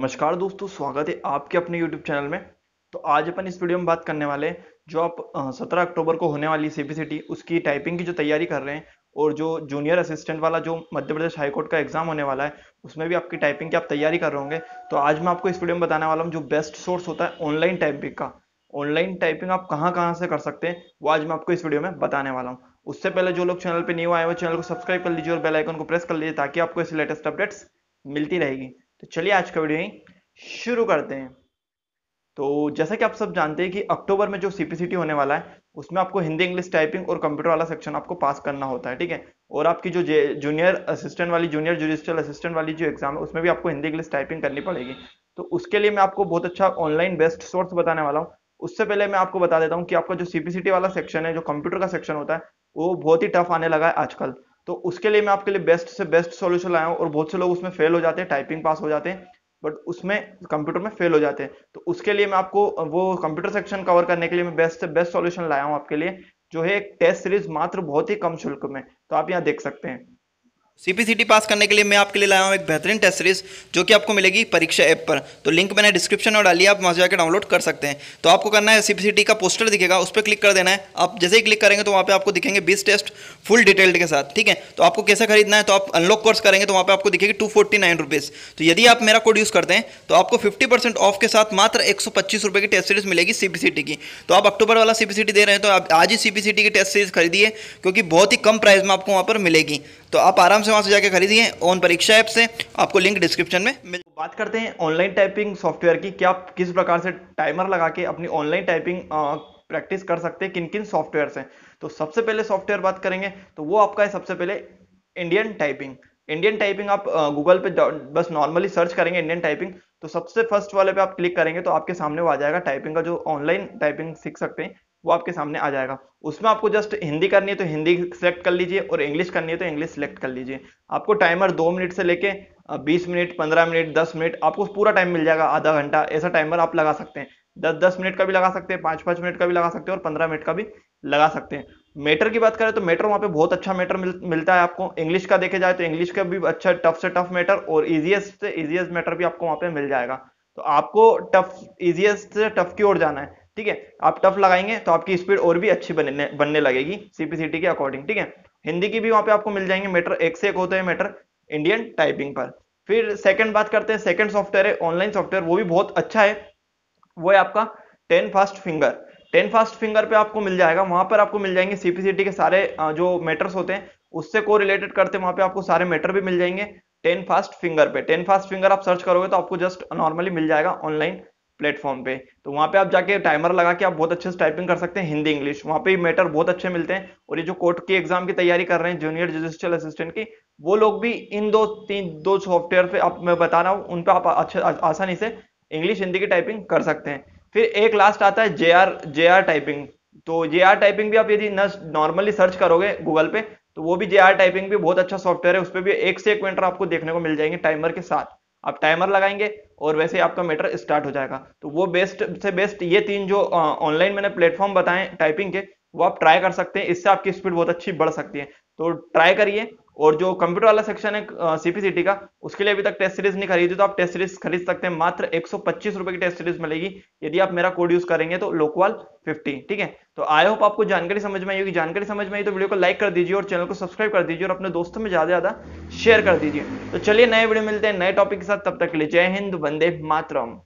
नमस्कार दोस्तों स्वागत है आपके अपने YouTube चैनल में तो आज अपन इस वीडियो में बात करने वाले जो आप 17 अक्टूबर को होने वाली सीपीसीटी उसकी टाइपिंग की जो तैयारी कर रहे हैं और जो जूनियर असिस्टेंट वाला जो मध्य प्रदेश हाईकोर्ट का एग्जाम होने वाला है उसमें भी आपकी टाइपिंग की आप तैयारी कर रहे होंगे तो आज मैं आपको इस वीडियो में बताने वाला हूँ जो बेस्ट सोर्स होता है ऑनलाइन टाइपिंग का ऑनलाइन टाइपिंग आप कहाँ कहाँ से कर सकते हैं वो आज मैं आपको इस वीडियो में बताने वाला हूँ उससे पहले जो लोग चैनल पर न्यू आए हुए चैनल को सब्सक्राइब कर लीजिए और बेलाइकन को प्रेस कर लीजिए ताकि आपको इस लेटेस्ट अपडेट्स मिलती रहेगी तो चलिए आज का वीडियो शुरू करते हैं तो जैसा कि आप सब जानते हैं कि अक्टूबर में जो सीपीसीटी होने वाला है उसमें आपको हिंदी इंग्लिश टाइपिंग और कंप्यूटर वाला सेक्शन आपको पास करना होता है ठीक है और आपकी जो जूनियर असिस्टेंट वाली जूनियर जुडिशियल असिस्टेंट वाली जो एग्जाम है उसमें भी आपको हिंदी इंग्लिश टाइपिंग करनी पड़ेगी तो उसके लिए मैं आपको बहुत अच्छा ऑनलाइन बेस्ट सोर्स बताने वाला हूँ उससे पहले मैं आपको बता देता हूँ कि आपका जो सीपीसीटी वाला सेक्शन है जो कंप्यूटर का सेक्शन होता है वो बहुत ही टफ आने लगा है आजकल तो उसके लिए मैं आपके लिए बेस्ट से बेस्ट सॉल्यूशन लाया हूँ और बहुत से लोग उसमें फेल हो जाते हैं टाइपिंग पास हो जाते हैं बट उसमें कंप्यूटर में फेल हो जाते हैं तो उसके लिए मैं आपको वो कंप्यूटर सेक्शन कवर करने के लिए मैं बेस्ट से बेस्ट सॉल्यूशन लाया हूँ आपके लिए जो है एक टेस्ट सीरीज मात्र बहुत ही कम शुल्क में तो आप यहाँ देख सकते हैं सीपीसीटी पास करने के लिए मैं आपके लिए लाया हूँ एक बेहतरीन टेस्ट सीरीज जो कि आपको मिलेगी परीक्षा ऐप पर तो लिंक मैंने डिस्क्रिप्शन में डाली है आप वहाँ से जाकर डाउनलोड कर सकते हैं तो आपको करना है सीपीसीटी का पोस्टर दिखेगा उस पर क्लिक कर देना है आप जैसे ही क्लिक करेंगे तो वहाँ पे आपको दिखेंगे बीस टेस्ट फुल डिटेल्ड के साथ ठीक है तो आपको कैसे खरीदना है तो आप अनलॉक कोर्स करेंगे तो वहाँ पर आपको दिखेगी टू तो यदि आप मेरा कोड यूज़ करते हैं तो आपको फिफ्टी ऑफ के साथ मात्र एक की टेस्ट सीरीज मिलेगी सीपीसीटी की तो आप अक्टूबर वाला सीपीसीटी दे रहे हैं तो आप आज ही सीपीसीटी की टेस्ट सीरीज खरीदिए क्योंकि बहुत ही कम प्राइस में आपको वहाँ पर मिलेगी तो आप आराम से वहाँ से जाके खरीदिए ओन परीक्षा ऐप से आपको लिंक डिस्क्रिप्शन में मिल तो बात करते हैं ऑनलाइन टाइपिंग सॉफ्टवेयर की क्या आप किस प्रकार से टाइमर लगा के अपनी ऑनलाइन टाइपिंग प्रैक्टिस कर सकते हैं किन किन सॉफ्टवेयर से तो सबसे पहले सॉफ्टवेयर बात करेंगे तो वो आपका है सबसे पहले इंडियन टाइपिंग इंडियन टाइपिंग आप गूगल पे बस नॉर्मली सर्च करेंगे इंडियन टाइपिंग तो सबसे फर्स्ट वाले पे आप क्लिक करेंगे तो आपके सामने वो आ जाएगा टाइपिंग का जो ऑनलाइन टाइपिंग सीख सकते हैं वो आपके सामने आ जाएगा उसमें आपको जस्ट हिंदी करनी है तो हिंदी सेलेक्ट कर लीजिए और इंग्लिश करनी है तो इंग्लिश सेलेक्ट कर लीजिए आपको टाइमर दो मिनट से लेके बीस मिनट पंद्रह मिनट दस मिनट आपको पूरा टाइम मिल जाएगा आधा घंटा ऐसा टाइमर आप लगा सकते हैं दस दस मिनट का भी लगा सकते हैं पाँच पाँच मिनट का भी लगा सकते हैं और पंद्रह मिनट का भी लगा सकते हैं मेटर की बात करें तो मेटर वहाँ पे बहुत अच्छा मेटर मिल, मिलता है आपको इंग्लिश का देखे जाए तो इंग्लिश का भी अच्छा टफ से टफ मेटर और इजिएस्ट से इजिएस्ट मेटर भी आपको वहाँ पे मिल जाएगा तो आपको टफ इजिएस्ट से टफ की ओर जाना है ठीक है आप टफ लगाएंगे तो आपकी स्पीड और भी अच्छी बनने बनने लगेगी सीपीसीटी के अकॉर्डिंग ठीक है हिंदी की भी वहां पे आपको मिल जाएंगे मेटर एक से एक होते हैं मेटर इंडियन टाइपिंग पर फिर सेकंड बात करते हैं सेकंड सॉफ्टवेयर है ऑनलाइन सॉफ्टवेयर वो भी बहुत अच्छा है वो है आपका ten fast finger ten fast finger पे आपको मिल जाएगा वहां पर आपको मिल जाएंगे सीपीसीटी के सारे जो मैटर्स होते हैं उससे को रिलेटेड करते हैं वहां पे आपको सारे मैटर भी मिल जाएंगे टेन फास्ट फिंगर पे टेन फास्ट फिंगर आप सर्च करोगे तो आपको जस्ट नॉर्मली मिल जाएगा ऑनलाइन प्लेटफॉर्म पे तो वहाँ पे आप जाके टाइमर लगा के आप बहुत अच्छे से टाइपिंग कर सकते हैं हिंदी इंग्लिश वहाँ पे मैटर बहुत अच्छे मिलते हैं और ये जो कोर्ट की एग्जाम की तैयारी कर रहे हैं जूनियर जुडिशियल असिस्टेंट की वो लोग भी इन दो तीन दो सॉफ्टवेयर पे आप मैं बता रहा हूँ उन पर आप अच्छे आसानी से इंग्लिश हिंदी की टाइपिंग कर सकते हैं फिर एक लास्ट आता है J R J R typing तो जे आर टाइपिंग भी आप यदि नॉर्मली सर्च करोगे गूगल पे तो वो भी जे आर टाइपिंग भी बहुत अच्छा सॉफ्टवेयर है उस पर भी एक से एक मिनट आपको देखने को मिल जाएंगे टाइमर के साथ आप टाइमर लगाएंगे और वैसे ही आपका मीटर स्टार्ट हो जाएगा तो वो बेस्ट से बेस्ट ये तीन जो ऑनलाइन मैंने प्लेटफॉर्म बताएं टाइपिंग के वो आप ट्राई कर सकते हैं इससे आपकी स्पीड बहुत अच्छी बढ़ सकती है तो ट्राई करिए और जो कंप्यूटर वाला सेक्शन है सीपीसीटी का उसके लिए अभी तक टेस्ट सीरीज नहीं खरीदी तो आप टेस्ट सीरीज खरीद सकते हैं मात्र एक रुपए की टेस्ट सीरीज मिलेगी यदि आप मेरा कोड यूज करेंगे तो लोकवाल 50 ठीक है तो आई होप आपको जानकारी समझ में आई जानकारी समझ में आई तो वीडियो को लाइक कर दीजिए और चैनल को सब्सक्राइब कर दीजिए और अपने दोस्तों में ज्यादा ज्यादा शेयर कर दीजिए तो चलिए नए वीडियो मिलते हैं नए टॉपिक के साथ तब तक के लिए जय हिंद वंदे मातरम